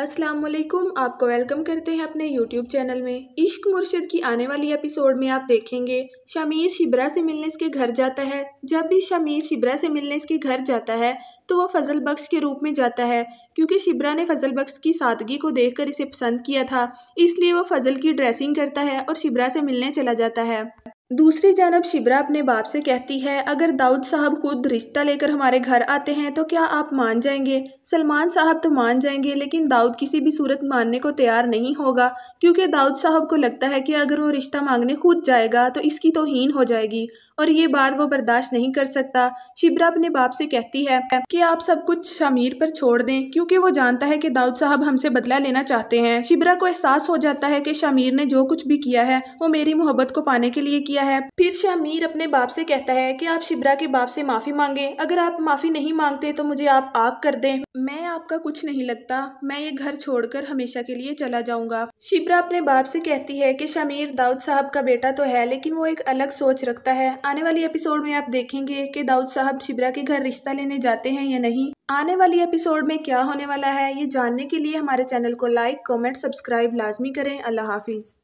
अस्सलाम वालेकुम आपको वेलकम करते हैं अपने यूट्यूब चैनल में इश्क मुर्शिद की आने वाली एपिसोड में आप देखेंगे शमीर शिबरा से मिलने इसके घर जाता है जब भी शमीर शिबरा से मिलने इसके घर जाता है तो वह फजल बख्श के रूप में जाता है क्योंकि शिबरा ने फजल बख्श की सादगी को देखकर इसे पसंद किया था इसलिए वो फजल की ड्रेसिंग करता है और शिबरा से मिलने चला जाता है दूसरी जानब शिबरा अपने बाप से कहती है अगर दाऊद साहब खुद रिश्ता लेकर हमारे घर आते हैं तो क्या आप मान जाएंगे सलमान साहब तो मान जाएंगे लेकिन दाऊद किसी भी सूरत मानने को तैयार नहीं होगा क्योंकि दाऊद साहब को लगता है कि अगर वो रिश्ता मांगने खुद जाएगा तो इसकी तोहन हो जाएगी और ये बात वो बर्दाश्त नहीं कर सकता शिबरा अपने बाप से कहती है कि आप सब कुछ शमीर पर छोड़ दें क्योंकि वो जानता है कि दाऊद साहब हमसे बदला लेना चाहते हैं शिबरा को एहसास हो जाता है कि शमीर ने जो कुछ भी किया है वो मेरी मोहब्बत को पाने के लिए किया किया है फिर शामीर अपने बाप से कहता है कि आप शिबरा के बाप से माफ़ी मांगे अगर आप माफ़ी नहीं मांगते तो मुझे आप आग कर दें मैं आपका कुछ नहीं लगता मैं ये घर छोड़कर हमेशा के लिए चला जाऊंगा शिबरा अपने बाप से कहती है कि शामीर दाऊद साहब का बेटा तो है लेकिन वो एक अलग सोच रखता है आने वाली एपिसोड में आप देखेंगे कि दाऊद साहब शिबरा के घर रिश्ता लेने जाते हैं या नहीं आने वाली एपिसोड में क्या होने वाला है ये जानने के लिए हमारे चैनल को लाइक कॉमेंट सब्सक्राइब लाजमी करें अल्लाह हाफिज़